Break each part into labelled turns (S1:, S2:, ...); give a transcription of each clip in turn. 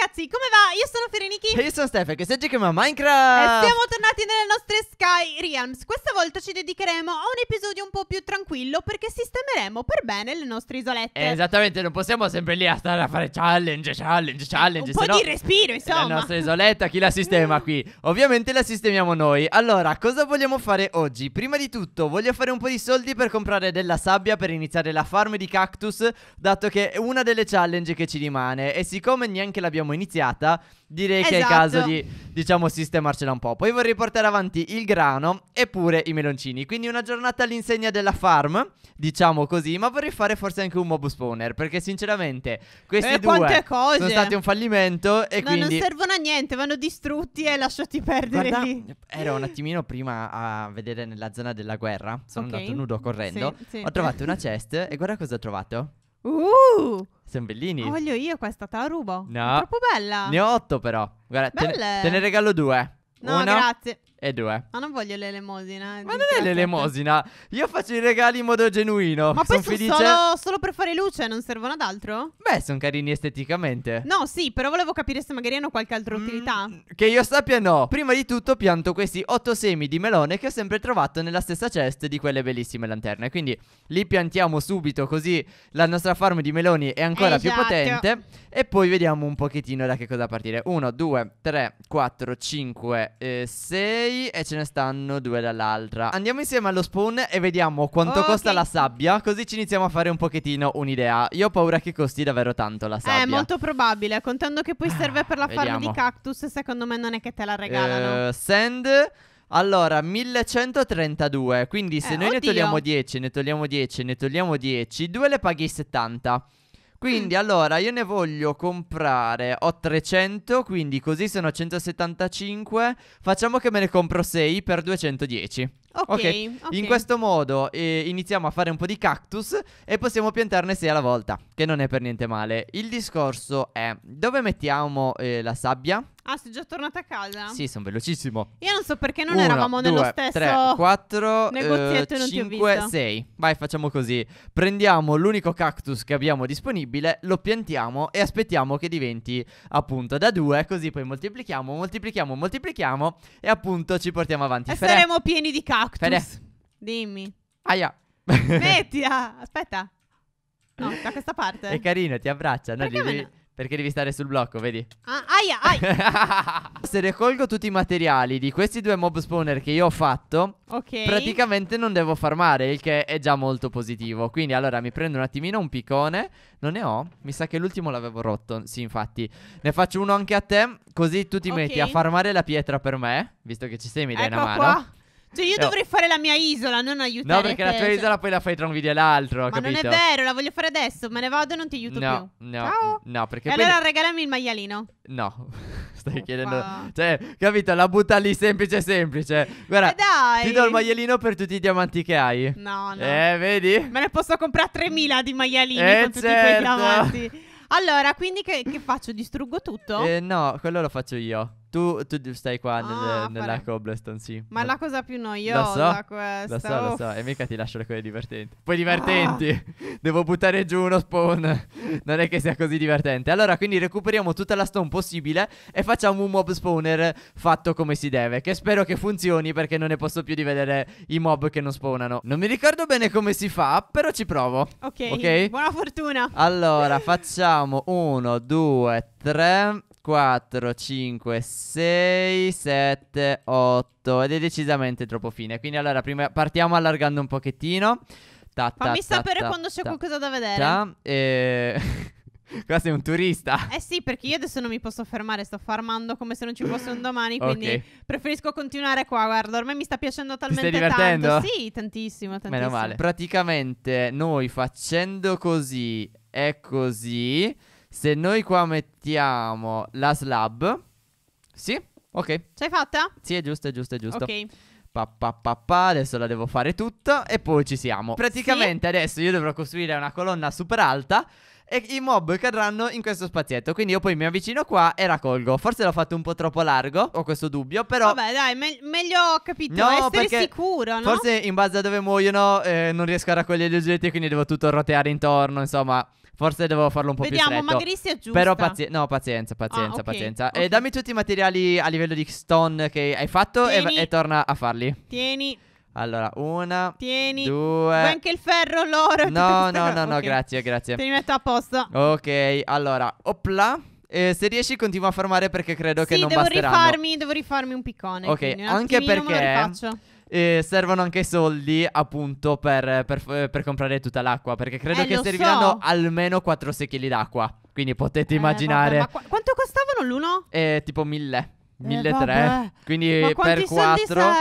S1: ragazzi, come va? Io sono Fereniki E io
S2: sono Stefan, che stai giocando a Minecraft E siamo
S1: tornati nelle nostre Sky Realms Questa volta ci dedicheremo a un episodio un po' più tranquillo Perché sistemeremo per bene le nostre isolette
S2: Esattamente, non possiamo sempre lì a stare a fare challenge, challenge, challenge Un po' di respiro, insomma La nostra isoletta, chi la sistema qui? Ovviamente la sistemiamo noi Allora, cosa vogliamo fare oggi? Prima di tutto, voglio fare un po' di soldi per comprare della sabbia Per iniziare la farm di cactus Dato che è una delle challenge che ci rimane E siccome neanche l'abbiamo abbiamo iniziata, direi esatto. che è il esatto. caso di, diciamo, sistemarcela un po'. Poi vorrei portare avanti il grano e pure i meloncini. Quindi una giornata all'insegna della farm, diciamo così, ma vorrei fare forse anche un mob spawner, perché sinceramente queste eh, due cose. sono state un fallimento e ma quindi... non
S1: servono a niente, vanno distrutti e lasciati perdere Guarda, lì.
S2: Ero un attimino prima a vedere nella zona della guerra, sono okay. andato nudo correndo, sì, sì. ho trovato una chest e guarda cosa ho trovato.
S1: Uh!
S2: Sono bellini. La voglio
S1: io questa, te la rubo. No. È troppo bella. Ne
S2: ho otto però. Guarda, te ne, te ne regalo due. No, Una grazie. E due.
S1: Ma non voglio l'elemosina. Eh, Ma non è l'elemosina.
S2: Io faccio i regali in modo genuino. Ma sono poi sono solo,
S1: solo, per fare luce, non servono ad altro?
S2: Beh, sono carini esteticamente.
S1: No, sì, però volevo capire se magari hanno qualche altra mm, utilità.
S2: che io sappia no. Prima di tutto pianto questi otto semi di melone che ho sempre trovato nella stessa cesta di quelle bellissime lanterne. Quindi li piantiamo subito così la nostra farm di meloni è ancora esatto. più potente. E poi vediamo un pochettino da che cosa partire. Uno, due, tre, quattro, cinque. 3, eh, 6 e ce ne stanno due dall'altra. Andiamo insieme allo spawn e vediamo quanto okay. costa la sabbia, così ci iniziamo a fare un pochettino un'idea. Io ho paura che costi davvero tanto la eh, sabbia. È
S1: molto probabile, contando che poi serve per la vediamo. farm di cactus, secondo me non è che te la regalano.
S2: Uh, eh, sand... Allora, 1132, quindi se eh, noi oddio. ne togliamo 10, ne togliamo 10, ne togliamo 10, due le paghi 70. Quindi mm. allora io ne voglio comprare, ho 300, quindi così sono 175, facciamo che me ne compro 6 per 210. Ok, okay. in questo modo eh, iniziamo a fare un po' di cactus e possiamo piantarne 6 alla volta, che non è per niente male. Il discorso è dove mettiamo eh, la sabbia?
S1: Ah, sei già tornata a casa? Sì,
S2: sono velocissimo. Io
S1: non so perché non Uno, eravamo due, nello stesso 3, 4, eh, negozietto eh, 5, 6.
S2: Vai, facciamo così. Prendiamo l'unico cactus che abbiamo disponibile, lo piantiamo e aspettiamo che diventi appunto da due. così poi moltiplichiamo, moltiplichiamo, moltiplichiamo e appunto ci portiamo avanti. E Fere. saremo
S1: pieni di cactus. Fere. Dimmi. Aia. Smettila, aspetta. No, da questa parte. È
S2: carino, ti abbraccia. No, devi, perché devi stare sul blocco, vedi?
S1: Ah, aia,
S2: aia. Se raccolgo tutti i materiali di questi due mob spawner che io ho fatto, okay. praticamente non devo farmare, il che è già molto positivo. Quindi allora mi prendo un attimino un piccone. Non ne ho? Mi sa che l'ultimo l'avevo rotto. Sì, infatti. Ne faccio uno anche a te, così tu ti okay. metti a farmare la pietra per me, visto che ci sei, mi dai ecco una mano. Qua.
S1: Cioè, io dovrei fare la mia isola, non aiutare. No, perché te, la tua cioè. isola
S2: poi la fai tra un video e l'altro. Ma capito? non è vero,
S1: la voglio fare adesso. Me ne vado e non ti aiuto no, più. No, Ciao.
S2: no, perché. E poi... allora
S1: regalami il maialino.
S2: No. Stai Opa. chiedendo. Cioè, capito? La butta lì semplice, semplice. Guarda, eh, dai. ti do il maialino per tutti i diamanti che hai. No, no. Eh, vedi? Me ne posso comprare
S1: 3000 di maialini eh con certo. tutti quei certo. diamanti. Allora, quindi che, che faccio? Distruggo tutto? Eh,
S2: no, quello lo faccio io. Tu, tu stai qua ah, nel, nella Cobblestone, sì. Ma è la
S1: cosa più noiosa so, questa. Lo so, Uff. lo
S2: so. E mica ti lascio le cose divertenti. Poi divertenti. Ah. Devo buttare giù uno spawn. Non è che sia così divertente. Allora, quindi recuperiamo tutta la stone possibile e facciamo un mob spawner fatto come si deve. Che spero che funzioni perché non ne posso più di vedere i mob che non spawnano. Non mi ricordo bene come si fa, però ci provo.
S1: Ok. okay? Buona fortuna.
S2: Allora, facciamo uno, due, tre. 4, 5, 6, 7, 8 ed è decisamente troppo fine. Quindi allora prima partiamo allargando un pochettino. Ta, ta, Fammi ta, sapere quando c'è qualcosa
S1: da vedere. Ta,
S2: e... Qua sei un turista.
S1: Eh sì, perché io adesso non mi posso fermare, sto farmando come se non ci fosse un domani, quindi okay. preferisco continuare qua, guarda, ormai mi sta piacendo talmente Ti stai divertendo? tanto. Sì, tantissimo, tantissimo. Meno male.
S2: Praticamente noi facendo così E così se noi qua mettiamo la slab. Sì, ok. L'hai fatta? Sì, è giusto, è giusto, è giusto. Ok. Pa, pa, pa, pa, adesso la devo fare tutta e poi ci siamo. Praticamente sì. adesso io dovrò costruire una colonna super alta e i mob cadranno in questo spazietto. Quindi io poi mi avvicino qua e raccolgo. Forse l'ho fatto un po' troppo largo, ho questo dubbio, però... Vabbè
S1: dai, me meglio capito, no, essere sicuro, no? Forse in
S2: base a dove muoiono eh, non riesco a raccogliere gli oggetti, quindi devo tutto roteare intorno, insomma... Forse devo farlo un po' Vediamo, più stretto. Vediamo, magari è giusto. Però pazienza, no, pazienza, ah, pazienza, ah, okay. pazienza. Okay. E dammi tutti i materiali a livello di stone che hai fatto e, e, torna a farli. Tieni. Allora, una, Tieni. due. Vuoi anche
S1: il ferro, l'oro. No, no, no, no, okay. grazie, grazie. Te li metto a posto.
S2: Ok, allora, opla. Eh, se riesci continua a farmare perché credo sì, che non basterà. Sì, devo rifarmi,
S1: devo rifarmi un piccone Ok, anche perché
S2: eh, servono anche soldi appunto per, per, per comprare tutta l'acqua perché credo eh, che serviranno so. almeno 4 secchili d'acqua. Quindi potete eh, immaginare. Vabbè, qu- quanto
S1: costavano l'uno?
S2: Eh, tipo 1000. 1300 eh, quindi per 4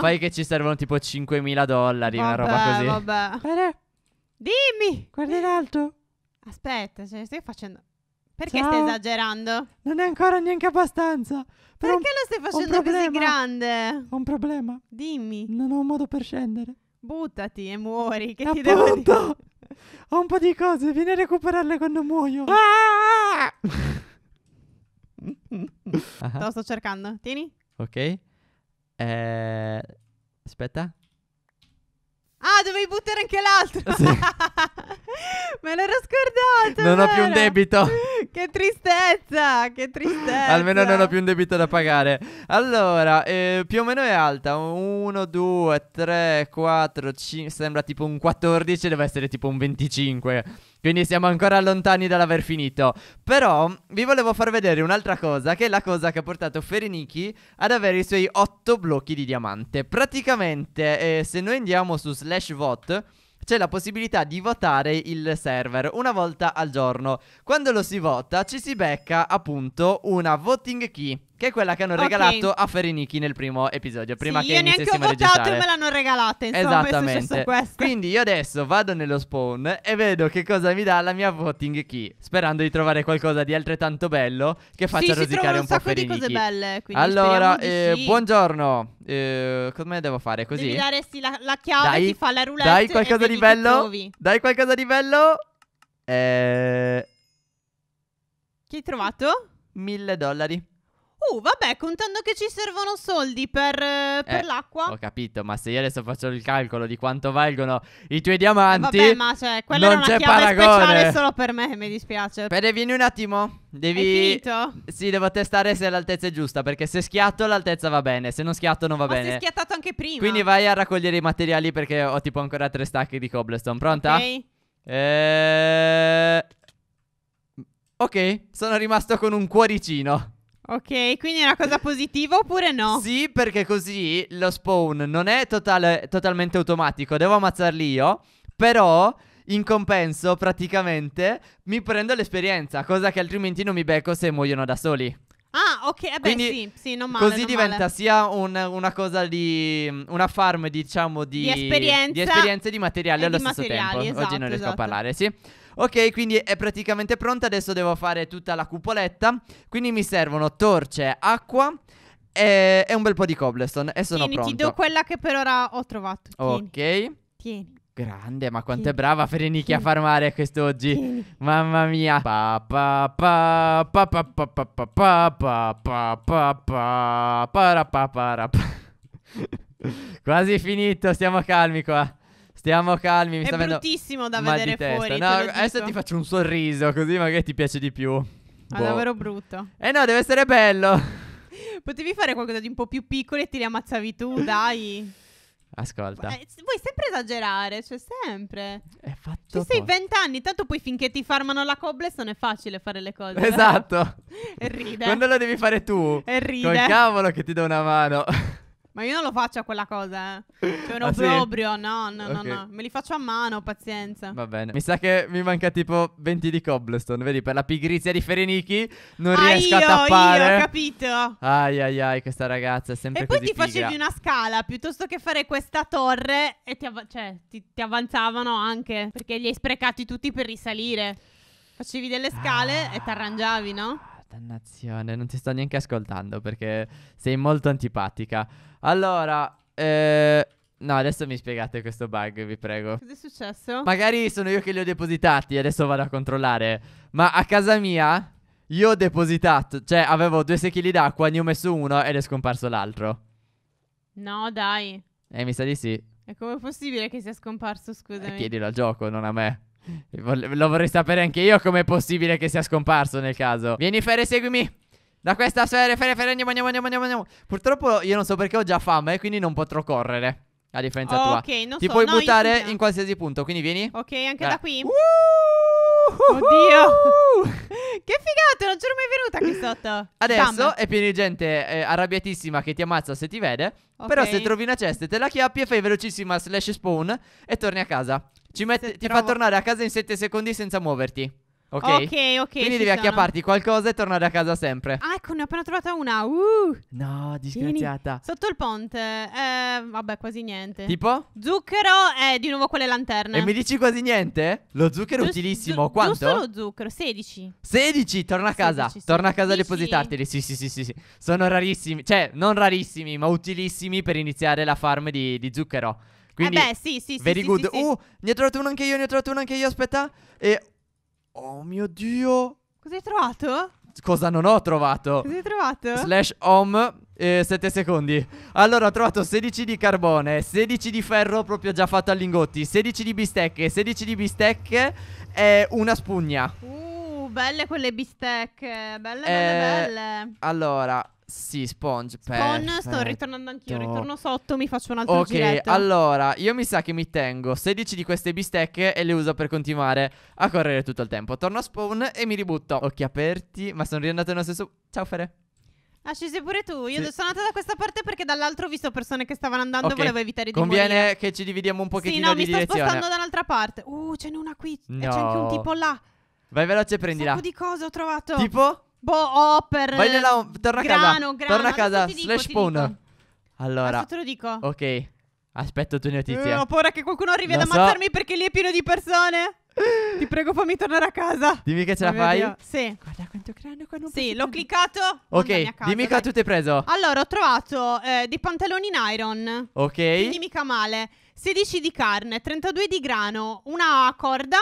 S2: fai che ci servono tipo 5000 dollari vabbè, una roba così
S1: vabbè. Guarda, dimmi guarda in alto aspetta cioè, stai facendo perché Ciao. stai esagerando? Non è ancora neanche abbastanza. Però Perché lo stai facendo così grande? Ho un problema. Dimmi. Non ho un modo per scendere. Buttati e muori. Che Appunto. ti devo dire? Ho un po' di cose, vieni a recuperarle quando muoio. Ah! Te lo sto cercando. Tieni.
S2: Ok. Eh, aspetta.
S1: Ah, dovevi buttare anche l'altro. Sì. Me l'ero scordato. Non vero? ho più un debito. che tristezza, che tristezza. Almeno
S2: non ho più un debito da pagare. Allora, eh, più o meno è alta. 1, 2, 3, 4, 5. Sembra tipo un 14, deve essere tipo un 25. Quindi siamo ancora lontani dall'aver finito. Però vi volevo far vedere un'altra cosa, che è la cosa che ha portato Ferinichi ad avere i suoi otto blocchi di diamante. Praticamente, eh, se noi andiamo su slash vote c'è la possibilità di votare il server una volta al giorno. Quando lo si vota ci si becca appunto una voting key. Che è quella che hanno okay. regalato a Ferenichi nel primo episodio. Prima sì, che io neanche ho votato e me l'hanno
S1: regalata. Insomma, Esattamente.
S2: Quindi io adesso vado nello spawn e vedo che cosa mi dà la mia voting key. Sperando di trovare qualcosa di altrettanto bello che faccia sì, rosicare un, un po' Ferenichi. Sì, si trovano un di cose belle. Quindi Allora, eh, sì. buongiorno. Eh, come devo fare? Così? Devi dare
S1: sì, la, la chiave, dai, ti fa la roulette Dai qualcosa di bello.
S2: Dai qualcosa di bello. Eh... Che hai trovato? Mille dollari.
S1: Uh, vabbè, contando che ci servono soldi per, eh, per eh, l'acqua. Ho
S2: capito, ma se io adesso faccio il calcolo di quanto valgono i tuoi diamanti. Eh, vabbè, ma cioè, quella non era una chiave paragone. speciale
S1: solo per me, mi dispiace.
S2: Pede, vieni un attimo. Devi. Hai finito? Sì, devo testare se l'altezza è giusta. Perché se schiatto l'altezza va bene, se non schiatto non va ma bene. Ma sei schiattato
S1: anche prima. Quindi
S2: vai a raccogliere i materiali perché ho tipo ancora tre stacchi di cobblestone. Pronta? Ok. Eh... Ok, sono rimasto con un cuoricino. Ok, quindi è una cosa positiva oppure no? Sì, perché così lo spawn non è totale, totalmente automatico, devo ammazzarli io, però in compenso praticamente mi prendo l'esperienza, cosa che altrimenti non mi becco se muoiono da soli.
S1: Ah, ok, eh beh, Quindi, sì, sì, non male. Così non diventa male.
S2: sia un, una cosa di. una farm, diciamo, di. di esperienza. Di esperienza e di materiale allo di stesso tempo. Esatto, Oggi non esatto, riesco esatto. a parlare, sì. Ok quindi è praticamente pronta Adesso devo fare tutta la cupoletta Quindi mi servono torce, acqua e, e un bel po' di cobblestone E sono Tieni, pronto ti do
S1: quella che per ora ho trovato Tieni. Ok Tieni
S2: Grande, ma quanto è brava Ferenicchi a farmare quest'oggi. Tieni. Mamma mia. Quasi finito, stiamo calmi qua. Stiamo calmi, mi È sta bruttissimo da vedere fuori. No, adesso ti faccio un sorriso, così magari ti piace di più. Ma boh. davvero brutto. Eh no, deve essere bello.
S1: Potevi fare qualcosa di un po' più piccolo e ti riammazzavi tu, dai.
S2: Ascolta. Eh,
S1: vuoi sempre esagerare, cioè sempre. È fatto. Ci sei vent'anni, tanto poi finché ti farmano la cobblestone è facile fare le cose. Esatto. e ride. Quando lo devi fare tu. E ride. Col cavolo
S2: che ti do una mano.
S1: Ma io non lo faccio a quella cosa, eh. C'è cioè, un ah, obbrobrio, sì? no, no, okay. no, no. Me li faccio a mano, pazienza. Va bene. Mi
S2: sa che mi manca tipo 20 di cobblestone, vedi? Per la pigrizia di Ferenichi non ah, riesco io, a tappare. Ah, io, ho capito. Ai, ai, ai, questa ragazza è sempre così E poi ti figa. facevi
S1: una scala, piuttosto che fare questa torre e ti, av- cioè, ti, ti avanzavano anche, perché li hai sprecati tutti per risalire. Facevi delle scale ah. e ti arrangiavi, no?
S2: Dannazione, non ti sto neanche ascoltando perché sei molto antipatica. Allora, eh... No, adesso mi spiegate questo bug, vi prego. Cos'è
S1: successo? Magari sono io che li
S2: ho depositati, adesso vado a controllare. Ma a casa mia, io ho depositato, cioè avevo due secchili d'acqua, ne ho messo uno ed è scomparso l'altro.
S1: No, dai.
S2: Eh, mi sa di sì.
S1: E com'è possibile che sia scomparso, scusami? Eh, chiedilo
S2: al gioco, non a me. Lo vorrei sapere anche io com'è possibile che sia scomparso nel caso. Vieni, Fere, seguimi. Da questa sfera, ferre, ferre, andiamo, andiamo, andiamo, andiamo, Purtroppo io non so perché ho già fame, quindi non potrò correre. A differenza oh, tua. Ok, non Ti so. puoi no, buttare in qualsiasi punto, quindi vieni. Ok,
S1: anche Dai. da qui.
S2: Uh, Oddio.
S1: che figata, non c'ero mai venuta qui sotto. Adesso Bam.
S2: è pieno di gente eh, arrabbiatissima che ti ammazza se ti vede. Okay. Però se trovi una cesta te la chiappi e fai velocissima slash spawn e torni a casa. Ci mette, ti trovo... fa tornare a casa in 7 secondi senza muoverti. Ok, ok, ok. Quindi devi sono. acchiapparti qualcosa e tornare a casa sempre. Ah,
S1: ecco, ne ho appena trovata una. Uh.
S2: No, disgraziata. Vieni.
S1: Sotto il ponte. Eh, vabbè, quasi niente. Tipo? Zucchero e eh, di nuovo quelle lanterne. E mi
S2: dici quasi niente? Lo zucchero è utilissimo. Zu Quanto? Giusto lo
S1: zucchero, 16.
S2: 16, torna a casa. 16, torna a casa a depositarteli. Sì, sì, sì, sì, sì, Sono rarissimi. Cioè, non rarissimi, ma utilissimi per iniziare la farm di, di zucchero. Quindi, eh beh, sì, sì, very sì, good. Sì, sì, uh, ne ho trovato uno anche io, ne ho trovato uno anche io, aspetta. E Oh mio dio! Cosa hai trovato? Cosa non ho trovato? Cosa
S1: hai trovato? Slash
S2: home eh, 7 secondi. Allora ho trovato 16 di carbone, 16 di ferro proprio già fatto a lingotti, 16 di bistecche, 16 di bistecche e una spugna.
S1: Uh, belle quelle bistecche, belle, belle, eh, belle.
S2: Allora, sì, Sponge. Spawn, sto ritornando anch'io. Ritorno
S1: sotto, mi faccio un altro ok, giretto. allora,
S2: io mi sa che mi tengo 16 di queste bistecche e le uso per continuare a correre tutto il tempo. Torno a spawn e mi ributto. Occhi aperti, ma sono riandato nello stesso... Ciao, Fere.
S1: Ah, scesi pure tu. Io sì. sono andata da questa parte perché dall'altro ho visto persone che stavano andando okay. e volevo evitare di Conviene Conviene che
S2: ci dividiamo un pochettino di direzione. Sì, no, mi sto spostando
S1: dall'altra parte. Uh, ce n'è una qui.
S2: No. Eh, e c'è anche un tipo là. Vai veloce e prendila. Un
S1: di cosa ho trovato. Tipo? Boh, Hopper. Vai nella. Torna a casa. Grano, Torna a casa. Dico, slash spawn.
S2: Allora. Adesso te lo dico. Ok. Aspetto tue notizie. Uh, ho
S1: paura che qualcuno arrivi ad ammazzarmi so. perché lì è pieno di persone. Ti prego, fammi tornare a casa.
S2: Dimmi che ce oh la fai. Dio.
S1: Sì. Guarda quanto grande qua non Sì, l'ho cliccato.
S2: Ok, casa, dimmi che tu ti hai preso.
S1: Allora, ho trovato eh, dei pantaloni in iron. Ok. Quindi mica male. 16 di carne, 32 di grano, una corda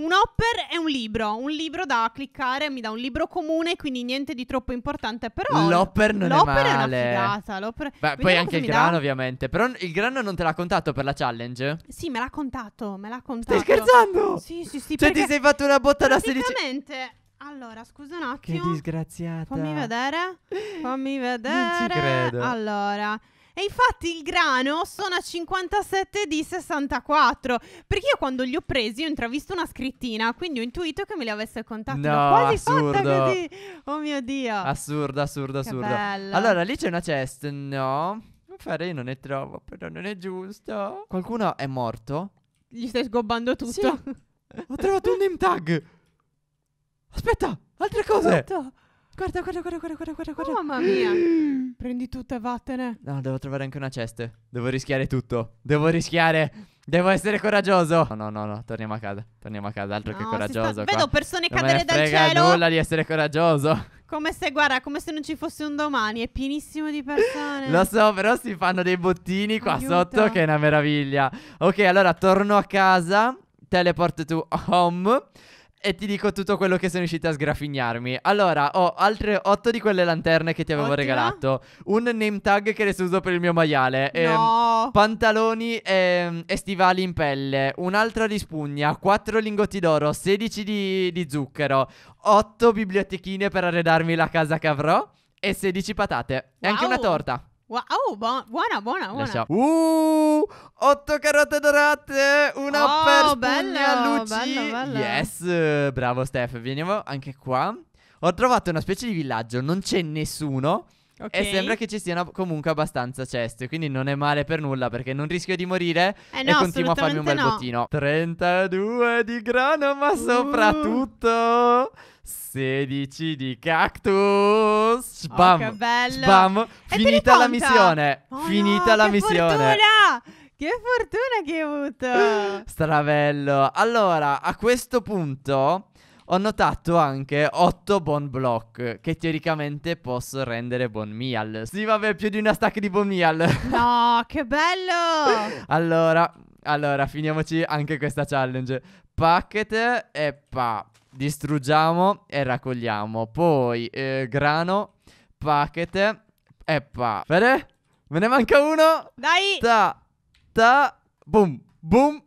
S1: un hopper è un libro, un libro da cliccare, mi dà un libro comune, quindi niente di troppo importante, però... L'hopper non l'hopper è male. L'hopper è una figata, l'hopper... Beh, poi anche il grano dà.
S2: ovviamente, però il grano non te l'ha contato per la challenge?
S1: Sì, me l'ha contato, me l'ha contato. Stai scherzando? Sì, sì, sì. Cioè ti sei fatto
S2: una botta da 16...
S1: Praticamente... Allora, scusa un
S2: attimo. Che disgraziata. Fammi
S1: vedere. Fammi vedere. Non ci credo. Allora... E infatti il grano sono a 57 di 64. Perché io quando li ho presi ho intravisto una scrittina, quindi ho intuito che me li avesse contati. No, quasi assurdo. fatta così. Oh mio Dio.
S2: Assurdo, assurdo, assurdo. Allora, lì c'è una chest, no? Farei non ne trovo, però non è giusto. Qualcuno è morto?
S1: Gli stai sgobbando tutto. Sì. ho trovato un name tag. Aspetta, altre cose. Aspetta. Esatto. Guarda, guarda, guarda, guarda, guarda, guarda, guarda. Oh, mamma mia. Prendi tutto e vattene.
S2: No, devo trovare anche una cesta. Devo rischiare tutto. Devo rischiare. Devo essere coraggioso. No, no, no, no. torniamo a casa. Torniamo a casa, altro no, che coraggioso. Sta... Vedo persone non cadere dal cielo. Non nulla di essere coraggioso.
S1: Come se, guarda, come se non ci fosse un domani. È pienissimo di persone. Lo
S2: so, però si fanno dei bottini qua Aiuto. sotto che è una meraviglia. Ok, allora torno a casa. Teleport to home. E ti dico tutto quello che sono riuscito a sgrafignarmi. Allora, ho altre otto di quelle lanterne che ti avevo Oddio. regalato. Un name tag che adesso uso per il mio maiale. No. Ehm, pantaloni e, ehm, e, stivali in pelle. Un'altra di spugna. Quattro lingotti d'oro. 16 di, di zucchero. Otto bibliotechine per arredarmi la casa che avrò. E 16 patate. E anche una torta.
S1: Wow, oh, buona, buona, buona.
S2: Uh,
S1: otto carote dorate, una oh, per bello, Luci. Bello, bello.
S2: Yes, bravo Steph, veniamo anche qua. Ho trovato una specie di villaggio, non c'è nessuno. Okay. E sembra che ci siano comunque abbastanza ceste. Quindi non è male per nulla perché non rischio di morire. Eh no, e continuo a farmi un bel no. bottino. 32 di grano, ma uh. soprattutto. 16 di cactus. Bam. Oh, che bello. Bam. Finita la missione. Oh, Finita no, la missione. Fortuna!
S1: Che fortuna che hai avuto.
S2: Stravello. Allora, a questo punto ho notato anche 8 bon block che teoricamente posso rendere bon meal. Sì, vabbè, più di una stack di bon meal.
S1: No, che bello.
S2: allora, allora, finiamoci anche questa challenge. Packet e pa distruggiamo e raccogliamo. Poi eh, grano, packet e pa. Fede? Me ne manca uno.
S1: Dai. Ta,
S2: ta, boom, boom.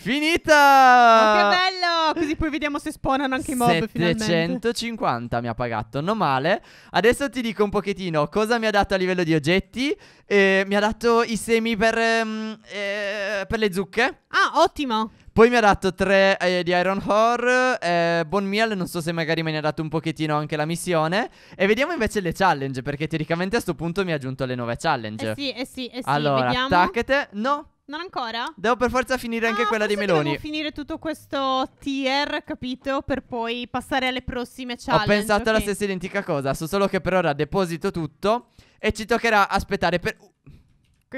S2: Finita! Oh, che bello! Così poi vediamo se spawnano anche i mob 750 finalmente. mi ha pagato, non male. Adesso ti dico un pochettino cosa mi ha dato a livello di oggetti. Eh, mi ha dato i semi per, mm, eh, per le zucche. Ah, ottimo! Poi mi ha dato 3 eh, di Iron Horror, eh, Bon Meal, non so se magari me ne ha dato un pochettino anche la missione. E vediamo invece le challenge, perché teoricamente a questo punto mi ha aggiunto le nuove challenge. Eh sì,
S1: eh sì, eh sì. Allora, vediamo. attaccate. No, non ancora?
S2: Devo per forza finire anche ah, quella di Meloni. Devo
S1: finire tutto questo tier, capito? Per poi passare alle prossime challenge. Ho pensato okay. alla stessa
S2: identica cosa, so solo che per ora deposito tutto e ci toccherà aspettare per...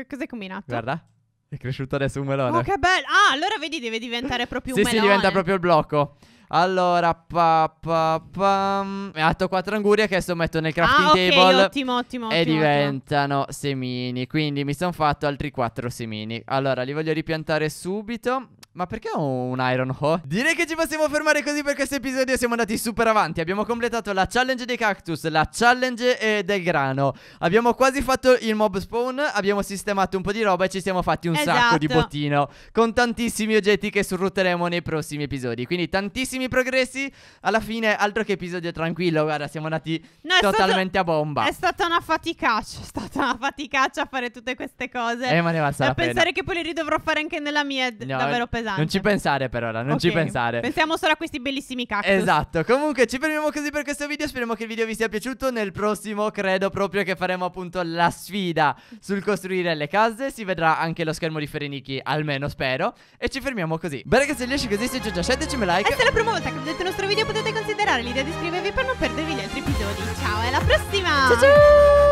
S1: cos'hai combinato? Guarda,
S2: è cresciuto adesso un melone. Oh, che
S1: bello! Ah, allora vedi, deve diventare proprio sì, un melone. Sì, si diventa proprio
S2: il blocco. Allora, pa, pa, pa. Mi atto 4 angurie che adesso metto nel crafting ah, okay, table. Ottimo, ottimo. E ottimo, diventano ottimo. semini. Quindi mi sono fatto altri 4 semini. Allora, li voglio ripiantare subito. Ma perché ho un iron hoe? Direi che ci possiamo fermare così per questo episodio Siamo andati super avanti Abbiamo completato la challenge dei cactus La challenge eh, del grano Abbiamo quasi fatto il mob spawn Abbiamo sistemato un po' di roba E ci siamo fatti un esatto. sacco di esatto. bottino Con tantissimi oggetti che sfrutteremo nei prossimi episodi Quindi tantissimi grandissimi progressi. Alla fine, altro che episodio tranquillo, guarda, siamo andati no, totalmente stato, a bomba. È
S1: stata una faticaccia, è stata una faticaccia fare tutte queste cose. Eh, ma ne valsa da pensare che poi le ridovrò fare anche nella mia è no, davvero pesante. Non ci
S2: pensare per ora, non okay. ci pensare.
S1: Pensiamo solo a questi bellissimi cacchi. Esatto.
S2: Comunque, ci fermiamo così per questo video. Speriamo che il video vi sia piaciuto. Nel prossimo, credo proprio che faremo appunto la sfida sul costruire le case. Si vedrà anche lo schermo di Ferenichi, almeno spero. E ci fermiamo così. Beh, ragazzi, riesci così. Se ci già, scendeci, me like. E se
S1: la promo prossima volta che vedete il nostro video potete considerare l'idea di iscrivervi per non perdervi gli altri episodi. Ciao, e alla prossima! Ciao ciao!